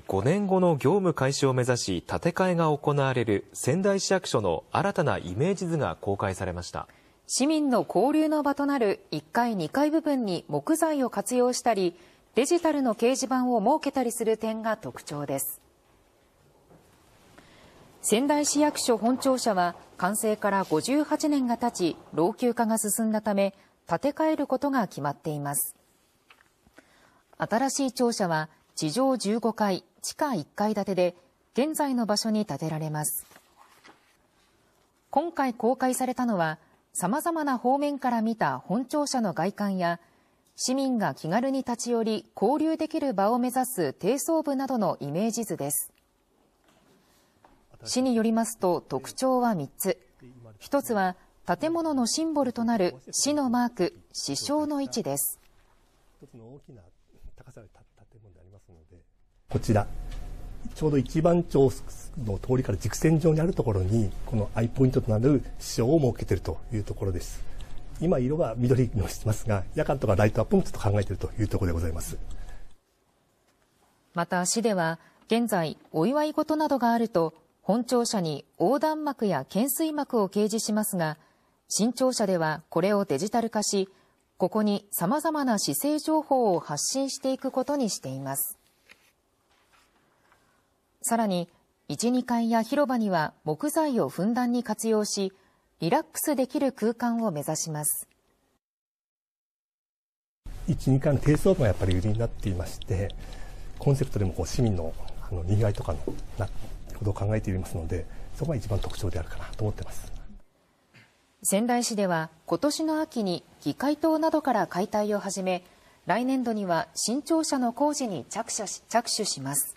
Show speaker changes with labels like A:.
A: 5年後の業務開始を目指し建て替えが行われる仙台市役所の新たなイメージ図が公開されました
B: 市民の交流の場となる1階2階部分に木材を活用したりデジタルの掲示板を設けたりする点が特徴です仙台市役所本庁舎は完成から58年が経ち老朽化が進んだため建て替えることが決まっています新しい庁舎は地上15階、地下1階建てで、現在の場所に建てられます。今回公開されたのは、様々な方面から見た本庁舎の外観や、市民が気軽に立ち寄り交流できる場を目指す低層部などのイメージ図です。市によりますと特徴は3つ。1つは建物のシンボルとなる市のマーク、市章の位置です。
A: つの大きな高さで建物でありますのでこちらちょうど一番町の通りから軸線上にあるところにこのアイポイントとなる支障を設けているというところです今色が緑にしてますが夜間とかライトアップもちょっと考えているというところでございます
B: また市では現在お祝い事などがあると本庁舎に横断幕や懸垂幕を掲示しますが新庁舎ではこれをデジタル化しここに様々な姿勢情報を発信していくことにしています。さらに、1、2階や広場には木材をふんだんに活用し、リラックスできる空間を目指します。
A: 1、2階の低層部がやっぱり売りになっていまして、コンセプトでもこう市民のあのにぎわいとかのなことを考えていますので、そこが一番特徴であるかなと思ってます。
B: 仙台市では今年の秋に議会棟などから解体を始め来年度には新庁舎の工事に着手します